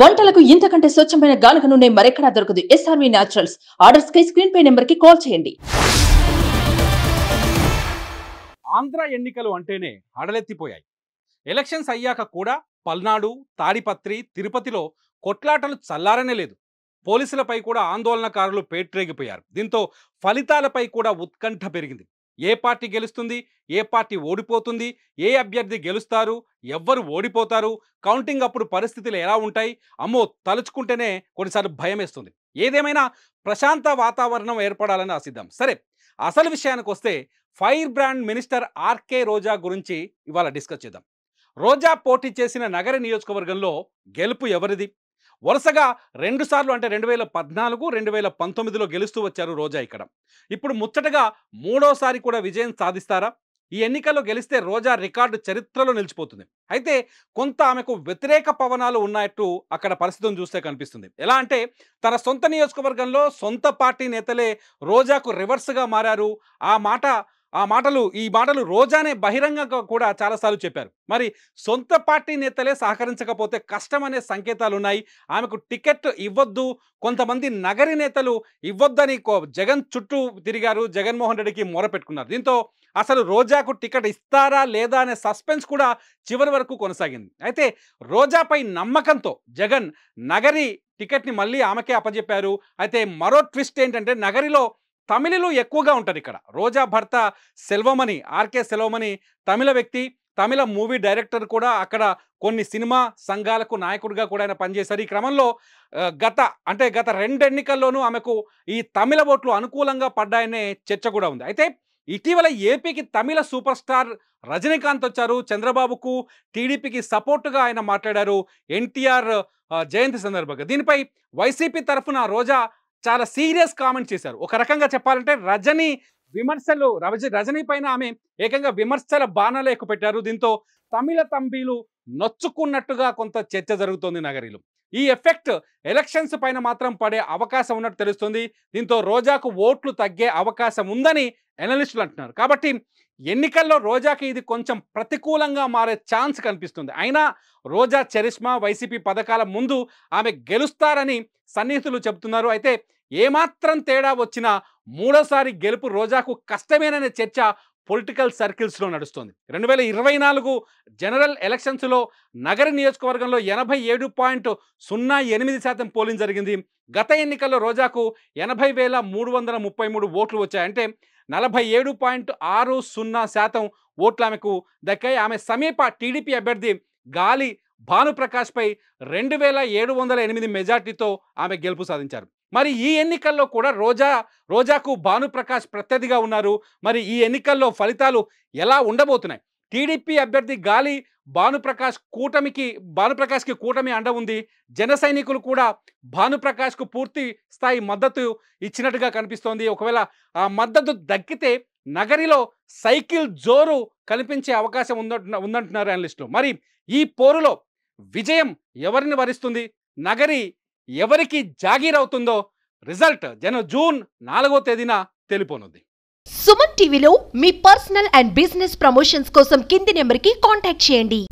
వంటలకు ఇంతకంటే స్వచ్ఛమైన గానుక నూనె మరెక్కడా దొరకదు ఎస్ఆర్వి న్యాచురల్స్ ఆర్డర్స్ కై స్క్రీన్ పే నెంబర్ కి కాల్ చేయండి ఆంధ్ర ఎన్నికలు అంటేనే హడలెత్తిపోయాయి ఎలక్షన్స్ అయ్యాక కూడా పల్నాడు తాడిపత్రి తిరుపతిలో కొట్లాటలు చల్లారనే లేదు పోలీసులపై కూడా ఆందోళనకారులు పేట్రేగిపోయారు దీంతో ఫలితాలపై కూడా ఉత్కంఠ పెరిగింది ఏ పార్టీ గెలుస్తుంది ఏ పార్టీ ఓడిపోతుంది ఏ అభ్యర్థి గెలుస్తారు ఎవ్వరు ఓడిపోతారు కౌంటింగ్ అప్పుడు పరిస్థితులు ఎలా ఉంటాయి అమ్మో తలుచుకుంటేనే కొన్నిసార్లు భయం వేస్తుంది ఏదేమైనా ప్రశాంత వాతావరణం ఏర్పడాలని ఆశిద్దాం సరే అసలు విషయానికి వస్తే firebrand minister RK Roja గురించి ఇవాళ డిస్కస్ చేద్దాం రోజా పోటీ చేసిన నగర నియోజకవర్గంలో గెలుపు ఎవరిది వరుసగా రెండుసార్లు అంటే రెండు వేల పద్నాలుగు రెండు వేల పంతొమ్మిదిలో గెలుస్తూ వచ్చారు రోజా ఇక్కడ ఇప్పుడు ముచ్చటగా మూడోసారి కూడా విజయం సాధిస్తారా ఈ ఎన్నికల్లో గెలిస్తే రోజా రికార్డు చరిత్రలో నిలిచిపోతుంది అయితే కొంత ఆమెకు వ్యతిరేక పవనాలు ఉన్నాయట్టు అక్కడ పరిస్థితిని చూస్తే కనిపిస్తుంది ఎలా అంటే తన సొంత నియోజకవర్గంలో సొంత పార్టీ నేతలే రోజాకు రివర్స్గా మారారు ఆ మాట ఆ మాటలు ఈ మాటలు రోజానే బహిరంగంగా కూడా చాలాసార్లు చెప్పారు మరి సొంత పార్టీ నేతలే సహకరించకపోతే కష్టం అనే సంకేతాలు ఉన్నాయి ఆమెకు టికెట్ ఇవ్వద్దు కొంతమంది నగరి నేతలు ఇవ్వద్దని జగన్ చుట్టూ తిరిగారు జగన్మోహన్ రెడ్డికి మొరపెట్టుకున్నారు దీంతో అసలు రోజాకు టికెట్ ఇస్తారా లేదా అనే సస్పెన్స్ కూడా చివరి వరకు కొనసాగింది అయితే రోజాపై నమ్మకంతో జగన్ నగరి టికెట్ని మళ్ళీ ఆమెకే అప్పజెప్పారు అయితే మరో ట్విస్ట్ ఏంటంటే నగరిలో తమిళలు ఎక్కువగా ఉంటారు ఇక్కడ రోజా భర్త సెల్వమణి ఆర్కే సెల్వమణి తమిళ వ్యక్తి తమిళ మూవీ డైరెక్టర్ కూడా అక్కడ కొన్ని సినిమా సంఘాలకు నాయకుడిగా కూడా ఆయన పనిచేశారు ఈ క్రమంలో గత అంటే గత రెండెన్నికల్లోనూ ఆమెకు ఈ తమిళ ఓట్లు అనుకూలంగా పడ్డాయనే చర్చ కూడా ఉంది అయితే ఇటీవల ఏపీకి తమిళ సూపర్ స్టార్ రజనీకాంత్ వచ్చారు చంద్రబాబుకు టీడీపీకి సపోర్టుగా ఆయన మాట్లాడారు ఎన్టీఆర్ జయంతి సందర్భంగా దీనిపై వైసీపీ తరఫున రోజా చాలా సీరియస్ కామెంట్ చేశారు ఒక రకంగా చెప్పాలంటే రజని విమర్శలు రజ రజని పైన ఆమె ఏకంగా విమర్శల బాణాలు పెట్టారు దీంతో తమిళ తంబీలు నొచ్చుకున్నట్టుగా కొంత చర్చ జరుగుతోంది నగరిలో ఈ ఎఫెక్ట్ ఎలక్షన్స్ పైన మాత్రం పడే అవకాశం ఉన్నట్టు తెలుస్తుంది దీంతో రోజాకు ఓట్లు తగ్గే అవకాశం ఉందని ఎనలిస్టులు అంటున్నారు కాబట్టి ఎన్నికల్లో రోజాకి ఇది కొంచెం ప్రతికూలంగా మారే ఛాన్స్ కనిపిస్తుంది అయినా రోజా చరిష్మా వైసీపీ పథకాల ముందు ఆమె గెలుస్తారని సన్నిహితులు చెబుతున్నారు అయితే ఏమాత్రం తేడా వచ్చినా మూడోసారి గెలుపు రోజాకు కష్టమేననే చర్చ పొలిటికల్ సర్కిల్స్లో నడుస్తోంది రెండు వేల ఇరవై నాలుగు జనరల్ ఎలక్షన్స్లో నగర నియోజకవర్గంలో ఎనభై ఏడు పాయింట్ సున్నా ఎనిమిది శాతం పోలింగ్ జరిగింది గత ఎన్నికల్లో రోజాకు ఎనభై వేల మూడు వందల ముప్పై మూడు ఓట్లు వచ్చాయంటే నలభై ఏడు పాయింట్ ఆరు సున్నా శాతం ఓట్లు ఆమెకు దక్కాయి ఆమె సమీప టీడీపీ అభ్యర్థి గాలి భానుప్రకాష్పై రెండు వేల ఏడు వందల ఎనిమిది మెజార్టీతో ఆమె గెలుపు సాధించారు మరి ఈ ఎన్నికల్లో కూడా రోజా రోజాకు భానుప్రకాష్ ప్రత్యర్థిగా ఉన్నారు మరి ఈ ఎన్నికల్లో ఫలితాలు ఎలా ఉండబోతున్నాయి టీడీపీ అభ్యర్థి గాలి భానుప్రకాష్ కూటమికి భానుప్రకాష్కి కూటమి అండ ఉంది జన సైనికులు కూడా భానుప్రకాష్కు పూర్తి స్థాయి మద్దతు ఇచ్చినట్టుగా కనిపిస్తోంది ఒకవేళ ఆ మద్దతు దక్కితే నగరిలో సైకిల్ జోరు కనిపించే అవకాశం ఉందంటున్న ఉందంటున్నారు అనలిస్టులు మరి ఈ పోరులో విజయం ఎవరిని వరిస్తుంది నగరి ఎవరికి జాగీర్ అవుతుందో రిజల్ట్ జన జూన్ నాలుగో తేదీన తెలిపోనుంది సుమన్ టీవీలో మీ పర్సనల్ అండ్ బిజినెస్ ప్రమోషన్స్ కోసం కింది నెంబర్కి కాంటాక్ట్ చేయండి